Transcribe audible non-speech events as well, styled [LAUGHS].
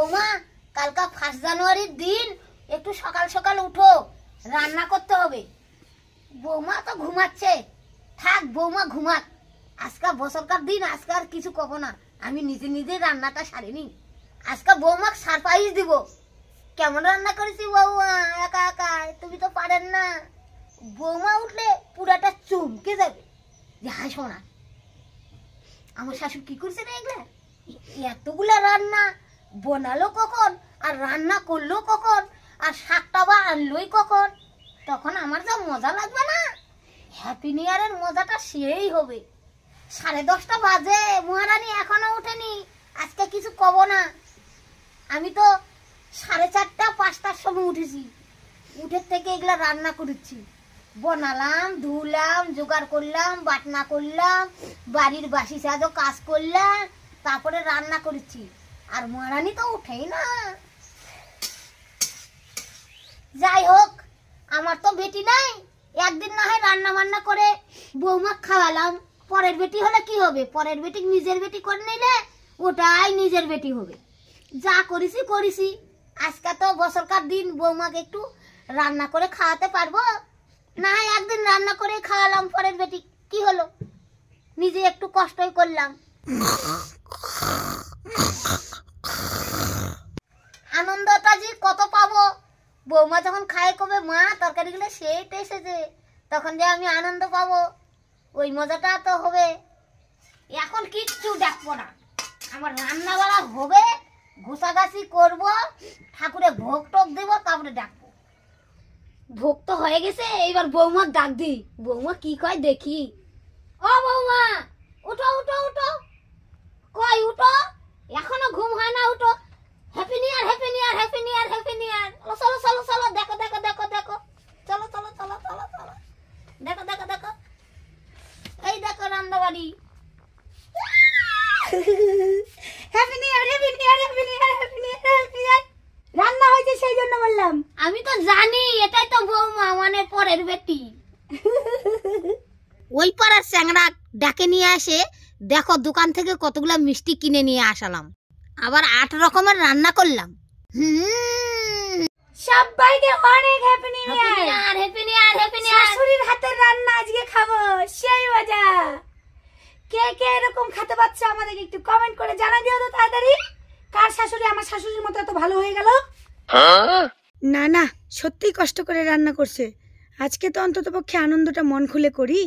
বৌমা কালকা ফার্স্ট জানুয়ারির দিন একটু সকাল সকাল উঠো রান্না করতে হবে বৌমা তো ঘুমাচ্ছে থাক বৌমা ঘুমাক আজকা বছরকার দিন আজকে আর কিছু কব না আমি নিজে নিজে রান্নাটা সারিনি আজকে বৌমাক সারপ্রাইজ দিব কেমন রান্না করেছি বৌমা একা একা তুমি তো পারেন না বৌমা উঠলে পুরাটা চমকে যাবে যে হাসো না আমার শাশু কি করছে না এগুলা এতগুলা রান্না বনালো কখন আর রান্না করলো কখন আর শাকটা বা আনলোই কখন তখন আমার যা মজা লাগবে না হ্যাপি নিউ ইয়ারের মজাটা সেই হবে সাড়ে দশটা বাজে মহারানী এখনো ওঠেনি আজকে কিছু কব না আমি তো সাড়ে চারটা পাঁচটার সময় উঠেছি উঠের থেকে এগুলো রান্না করেছি বনালাম ধুলাম জোগাড় করলাম বাটনা করলাম বাড়ির বাসি সাজও কাজ করলাম তারপরে রান্না করেছি আর মহারানী তো উঠেই না যাই হোক আমার তো বেটি নাই একদিন না হয় রান্না বান্না করে বৌমা খাওয়ালাম পরের বেটি হলে কি হবে পরের বেটি নিজের বেটি করে নিলে ওটাই নিজের বেটি হবে যা করেছি করেছি আজকে তো বছরকার দিন বৌমাকে একটু রান্না করে খাওয়াতে পারবো না হয় একদিন রান্না করে খাওয়ালাম পরের বেটি কি হলো নিজে একটু কষ্টই করলাম বৌমা যখন খায় কবে মা তরকারি গুলো সেইটা এসেছে তখন যে আমি আনন্দ পাবো ওই মজাটা তো হবে এখন কিচ্ছু ডাকবো না আমার রান্নাবাড়া হবে ঘোষাঘাসি করব ঠাকুরে ভোগ টোক দেবো তারপরে ডাকবো ভোগ তো হয়ে গেছে এইবার বৌমা ডাক দি বৌমা কি কয় দেখি ও বৌমা উঠো উঠো উঠো কয় উঠো পারি happy new year happy new year happy new year happy new year happy new রান্না হয়েছে সেই জন্য বললাম আমি তো জানি এটাই তো বৌমা মানে পরের বেটি [LAUGHS] ওই পাড়ার চ্যাংরা ডাকে নিয়ে আসে দেখো দোকান থেকে কতগুলো মিষ্টি কিনে নিয়ে আসালাম আবার আট রকমের রান্না করলাম [LAUGHS] সবাইকে অনেক happy new year happy new year happy new year শাশুড়ির হাতের রান্না আজকে খাবো সেই মজা কে কে এরকম খেতে পাচ্ছে আমাদেরকে একটু কমেন্ট করে জানা দিও তো তাড়াতাড়ি কার শাশুড়ি আমার শাশুড়ির মতো এত ভালো হয়ে গেল না না সত্যি কষ্ট করে রান্না করছে আজকে তো অন্ততপক্ষে আনন্দটা মন খুলে করি